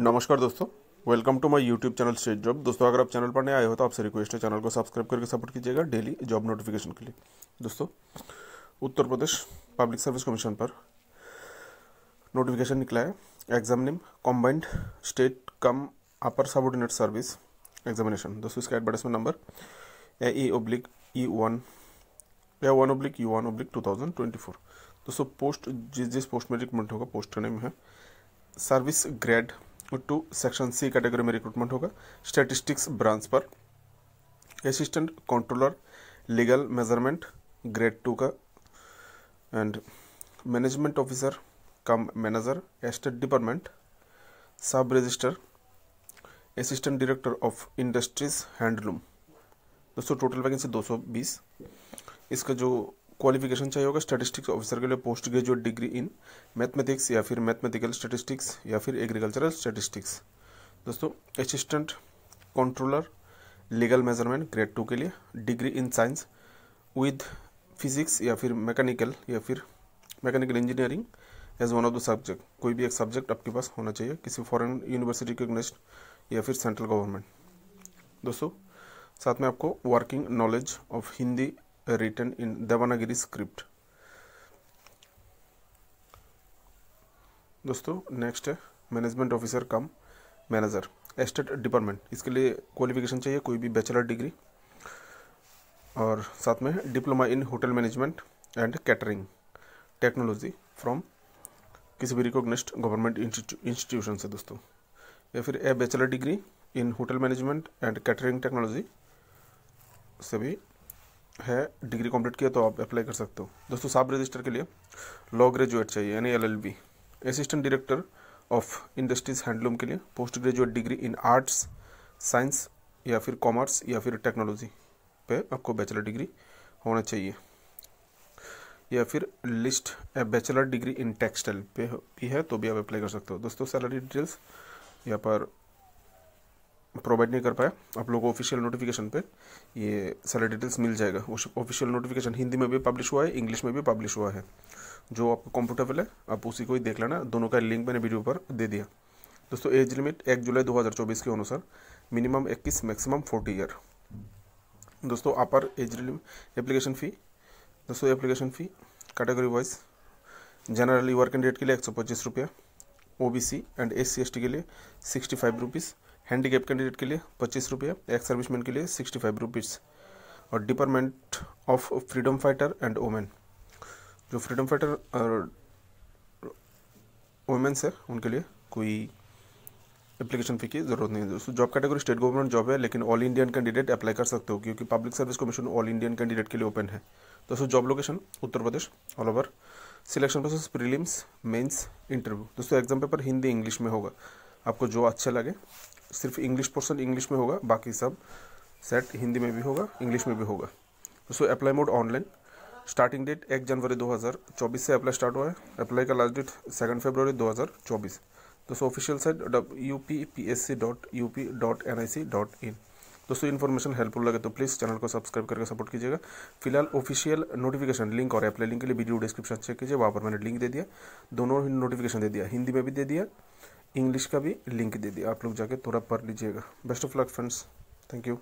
नमस्कार दोस्तों welcome to my YouTube channel state job दोस्तों अगर आप चैनल पर नए आए हो तो आपसे रिक्वेस्ट है चैनल को सब्सक्राइब करके सपोर्ट कीजिएगा डेली जॉब नोटिफिकेशन के लिए दोस्तों Uttar Pradesh public service commission पर नोटिफिकेशन निकला है exam name combined state cum upper subordinate service examination दोस्तों इसका advertisement number A E oblique E one A one oblique U one oblique two thousand twenty four दोस्तों post जिस जिस post में recommend होगा पोस्ट का नेम है service grade two section C category में रिक्रूटमेंट होगा स्टेटिस्टिक्स ब्रांच पर assistant controller legal measurement grade two का and management officer cum manager estate department sub register assistant director of industries handloom दोस्तों total vacancy 220 इसका जो qualification चाहिए होगा statistics officer के लिए post graduate degree in mathematics या फिर मैथमेटिकल स्टैटिस्टिक्स या फिर एग्रीकल्चरल स्टैटिस्टिक्स दोस्तों assistant controller legal measurement grade two के लिए degree in science with physics या फिर मैकेनिकल या फिर mechanical engineering as one of the subject कोई भी एक सब्जेक्ट आपके पास होना चाहिए किसी फॉरन यूनिवर्सिटी रिकोगनाइज या फिर सेंट्रल गवर्नमेंट दोस्तों साथ में आपको working knowledge of Hindi written in Devanagari script. दोस्तों नेक्स्ट है management officer cum manager estate department इसके लिए क्वालिफिकेशन चाहिए कोई भी बैचलर डिग्री और साथ में diploma in hotel management and catering technology from किसी भी रिकॉग्निस्ट गवर्नमेंट इंस्टीट्यूशन से दोस्तों या फिर a bachelor degree in hotel management and catering technology से भी है डिग्री कंप्लीट किया तो आप अप्लाई कर सकते हो दोस्तों साब रजिस्टर के लिए लॉ ग्रेजुएट चाहिए यानी LLB assistant director of industries handloom के लिए post graduate degree in arts science या फिर कॉमर्स या फिर टेक्नोलॉजी पे आपको बैचलर डिग्री होना चाहिए या फिर list bachelor degree in textile पे भी है तो भी आप अप्लाई कर सकते हो दोस्तों सैलरी डिटेल्स यहाँ पर प्रोवाइड नहीं कर पाया आप लोगों को ऑफिशियल नोटिफिकेशन पे ये सारे डिटेल्स मिल जाएगा ऑफिशियल नोटिफिकेशन हिंदी में भी पब्लिश हुआ है इंग्लिश में भी पब्लिश हुआ है जो आपको कंफर्टेबल है आप उसी को ही देख लेना दोनों का लिंक मैंने वीडियो पर दे दिया दोस्तों एज लिमिट एक जुलाई दो के अनुसार मिनिमम इक्कीस मैक्सिमम फोर्टी ईयर दोस्तों upper age limit application fee दोस्तों application fee category wise generally work date के लिए एक सौ पच्चीस रुपया O B C and S C S T के लिए sixty five rupees handicap candidate के लिए पच्चीस रुपये एक्स सर्विसमैन के लिए सिक्सटी फाइव रुपीज़ और department of freedom fighter and women जो फ्रीडम फाइटर और वोमेंस है उनके लिए कोई एप्लीकेशन फ़ी की ज़रूरत नहीं है दोस्तों job category state government job है लेकिन ऑल इंडियन कैंडिडेट अप्लाई कर सकते हो क्योंकि public service commission all Indian candidate के लिए ओपन है दोस्तों job location Uttar Pradesh all over selection process prelims mains interview दोस्तों एग्जाम पेपर हिंदी इंग्लिश में होगा आपको जो अच्छा लगे सिर्फ इंग्लिश पोर्सन इंग्लिश में होगा बाकी सब सेट हिंदी में भी होगा इंग्लिश में भी होगा दोस्तों apply mode online starting date एक जनवरी 2024 से अप्लाई स्टार्ट हुआ है अप्लाई का लास्ट डेट सेकेंड फेबर 2024 दोस्तों official site U P P S C dot U P dot N I C dot in दोस्तों इन्फॉर्मेशन हेल्पफुल लगे तो प्लीज़ चैनल को सब्सक्राइब करके सपोर्ट कीजिएगा फिलहाल ऑफिशियल नोटिफिकेशन लिंक और अप्लाई लिंक के लिए वीडियो डिस्क्रिप्शन चेक कीजिए वहाँ पर मैंने लिंक दे दिया दोनों नोटिफिकेशन दे दिया हिंदी में भी दे दिया इंग्लिश का भी लिंक दे दिया आप लोग जाके थोड़ा पढ़ लीजिएगा best of luck friends thank you